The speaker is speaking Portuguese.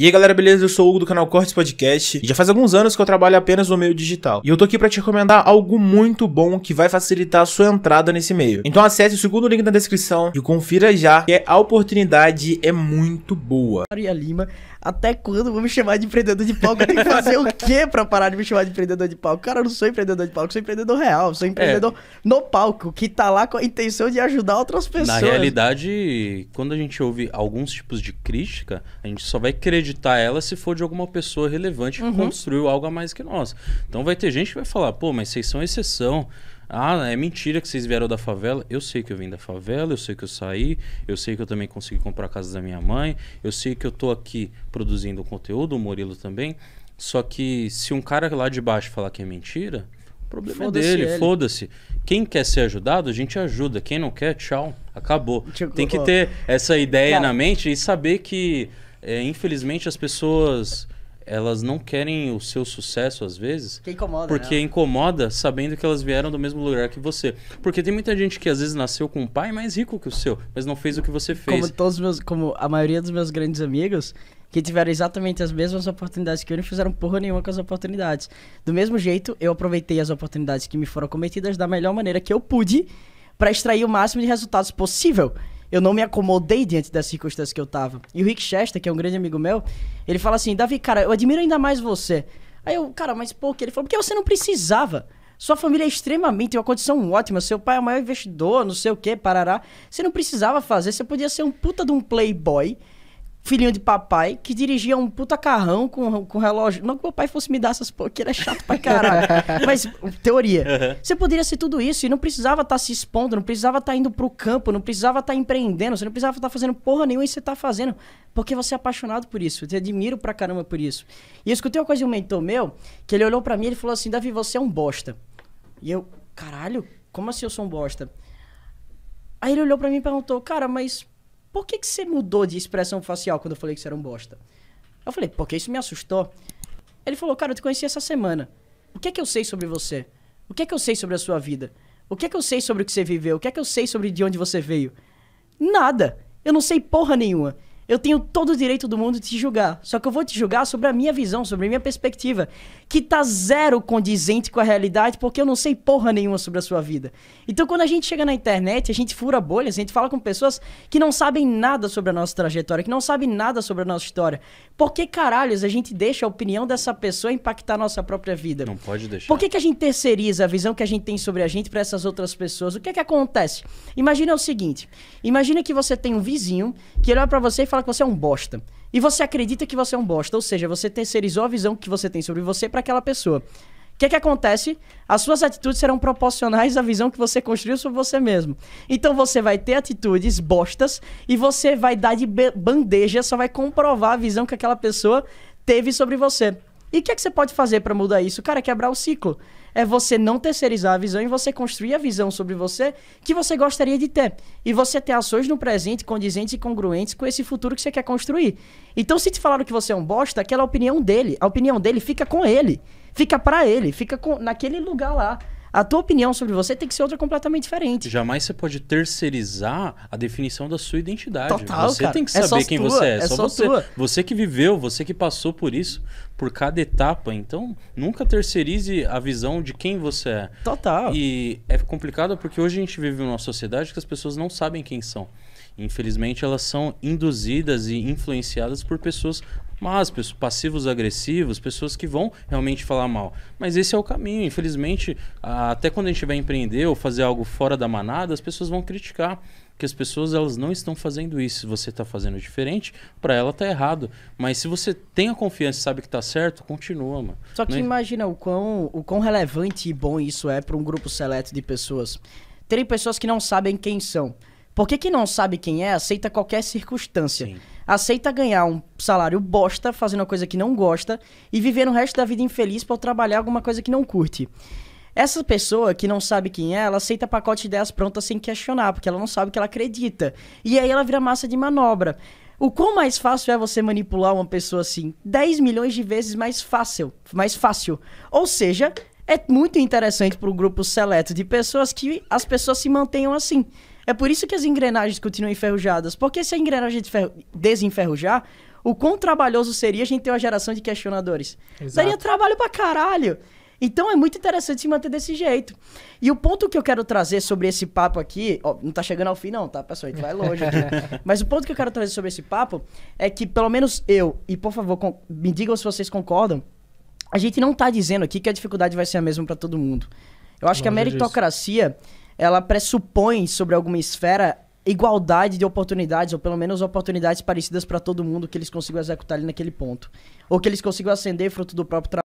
E aí galera, beleza? Eu sou o Hugo do canal Cortes Podcast e já faz alguns anos que eu trabalho apenas no meio digital. E eu tô aqui para te recomendar algo muito bom que vai facilitar a sua entrada nesse meio. Então acesse o segundo link na descrição e confira já que a oportunidade é muito boa. Maria Lima, até quando vou me chamar de empreendedor de palco? Eu tenho que fazer o quê pra parar de me chamar de empreendedor de palco? Cara, eu não sou empreendedor de palco, sou empreendedor real, sou empreendedor é. no palco, que tá lá com a intenção de ajudar outras pessoas. Na realidade, quando a gente ouve alguns tipos de crítica, a gente só vai querer acreditar ela se for de alguma pessoa relevante que uhum. construiu algo a mais que nós. Então vai ter gente que vai falar, pô, mas vocês são exceção. Ah, é mentira que vocês vieram da favela. Eu sei que eu vim da favela, eu sei que eu saí, eu sei que eu também consegui comprar a casa da minha mãe, eu sei que eu tô aqui produzindo conteúdo, o Murilo também. Só que se um cara lá de baixo falar que é mentira, o problema foda é dele, foda-se. Quem quer ser ajudado, a gente ajuda. Quem não quer, tchau. Acabou. Tipo, Tem que ter essa ideia na mente e saber que é, infelizmente as pessoas elas não querem o seu sucesso às vezes. Que incomoda, né? porque né? incomoda sabendo que elas vieram do mesmo lugar que você. Porque tem muita gente que às vezes nasceu com um pai mais rico que o seu, mas não fez o que você fez. Como todos meus, como a maioria dos meus grandes amigos que tiveram exatamente as mesmas oportunidades que eu não fizeram porra nenhuma com as oportunidades. Do mesmo jeito, eu aproveitei as oportunidades que me foram cometidas da melhor maneira que eu pude para extrair o máximo de resultados possível eu não me acomodei diante das circunstâncias que eu tava. E o Rick Chester, que é um grande amigo meu, ele fala assim: Davi, cara, eu admiro ainda mais você. Aí eu, cara, mas por que? Ele falou: porque você não precisava. Sua família é extremamente, tem uma condição ótima. Seu pai é o maior investidor, não sei o que, parará. Você não precisava fazer, você podia ser um puta de um playboy filhinho de papai, que dirigia um puta carrão com, com relógio. Não que meu pai fosse me dar essas porra, que era é chato pra caralho. Mas, teoria. Uhum. Você poderia ser tudo isso e não precisava estar tá se expondo, não precisava estar tá indo pro campo, não precisava estar tá empreendendo, você não precisava estar tá fazendo porra nenhuma e você tá fazendo. Porque você é apaixonado por isso, eu te admiro pra caramba por isso. E eu escutei uma coisa de um mentor meu, que ele olhou para mim e ele falou assim, Davi, você é um bosta. E eu, caralho, como assim eu sou um bosta? Aí ele olhou para mim e perguntou, cara, mas por que, que você mudou de expressão facial quando eu falei que você era um bosta? Eu falei, porque isso me assustou. Ele falou, cara, eu te conheci essa semana. O que é que eu sei sobre você? O que é que eu sei sobre a sua vida? O que é que eu sei sobre o que você viveu? O que é que eu sei sobre de onde você veio? Nada. Eu não sei porra nenhuma. Eu tenho todo o direito do mundo de te julgar. Só que eu vou te julgar sobre a minha visão, sobre a minha perspectiva. Que tá zero condizente com a realidade, porque eu não sei porra nenhuma sobre a sua vida. Então, quando a gente chega na internet, a gente fura bolhas, a gente fala com pessoas que não sabem nada sobre a nossa trajetória, que não sabem nada sobre a nossa história. Por que caralhos a gente deixa a opinião dessa pessoa impactar a nossa própria vida? Não pode deixar. Por que, que a gente terceiriza a visão que a gente tem sobre a gente para essas outras pessoas? O que é que acontece? Imagina o seguinte: imagina que você tem um vizinho que olha para você e fala fala que você é um bosta. E você acredita que você é um bosta, ou seja, você terceirizou a visão que você tem sobre você para aquela pessoa. O que, que acontece? As suas atitudes serão proporcionais à visão que você construiu sobre você mesmo. Então você vai ter atitudes bostas e você vai dar de bandeja, só vai comprovar a visão que aquela pessoa teve sobre você. E o que, é que você pode fazer para mudar isso? Cara, é quebrar o ciclo. É você não terceirizar a visão e você construir a visão sobre você que você gostaria de ter. E você ter ações no presente condizentes e congruentes com esse futuro que você quer construir. Então, se te falaram que você é um bosta, aquela é opinião dele. A opinião dele fica com ele. Fica para ele. Fica com, naquele lugar lá. A tua opinião sobre você tem que ser outra completamente diferente. Jamais você pode terceirizar a definição da sua identidade. Total, você cara. tem que é saber é quem tua, você é, é só, só você. Tua. Você que viveu, você que passou por isso, por cada etapa. Então, nunca terceirize a visão de quem você é. Total. E é complicado porque hoje a gente vive numa sociedade que as pessoas não sabem quem são. Infelizmente, elas são induzidas e influenciadas por pessoas mas pessoas, passivos agressivos, pessoas que vão realmente falar mal. Mas esse é o caminho. Infelizmente, até quando a gente vai empreender ou fazer algo fora da manada, as pessoas vão criticar que as pessoas elas não estão fazendo isso. Se você está fazendo diferente, para ela tá errado. Mas se você tem a confiança e sabe que tá certo, continua, mano. Só que não... Né? imagina o quão, o quão relevante e bom isso é para um grupo seleto de pessoas. Terem pessoas que não sabem quem são. Porque quem não sabe quem é, aceita qualquer circunstância. Sim. Aceita ganhar um salário bosta, fazendo uma coisa que não gosta, e viver o resto da vida infeliz por trabalhar alguma coisa que não curte. Essa pessoa que não sabe quem é, ela aceita pacote de ideias prontas sem questionar, porque ela não sabe o que ela acredita. E aí ela vira massa de manobra. O quão mais fácil é você manipular uma pessoa assim? 10 milhões de vezes mais fácil. Mais fácil. Ou seja, é muito interessante para o grupo seleto de pessoas que as pessoas se mantenham assim. É por isso que as engrenagens continuam enferrujadas. Porque se a engrenagem desenferrujar, o quão trabalhoso seria a gente ter uma geração de questionadores? Exato. Daria trabalho pra caralho. Então é muito interessante se manter desse jeito. E o ponto que eu quero trazer sobre esse papo aqui, ó, não tá chegando ao fim não, tá, pessoal? A gente vai longe aqui. Mas o ponto que eu quero trazer sobre esse papo é que pelo menos eu, e por favor, me digam se vocês concordam, a gente não tá dizendo aqui que a dificuldade vai ser a mesma para todo mundo. Eu acho que a meritocracia disso ela pressupõe sobre alguma esfera igualdade de oportunidades, ou pelo menos oportunidades parecidas para todo mundo que eles consigam executar ali naquele ponto. Ou que eles consigam ascender fruto do próprio trabalho.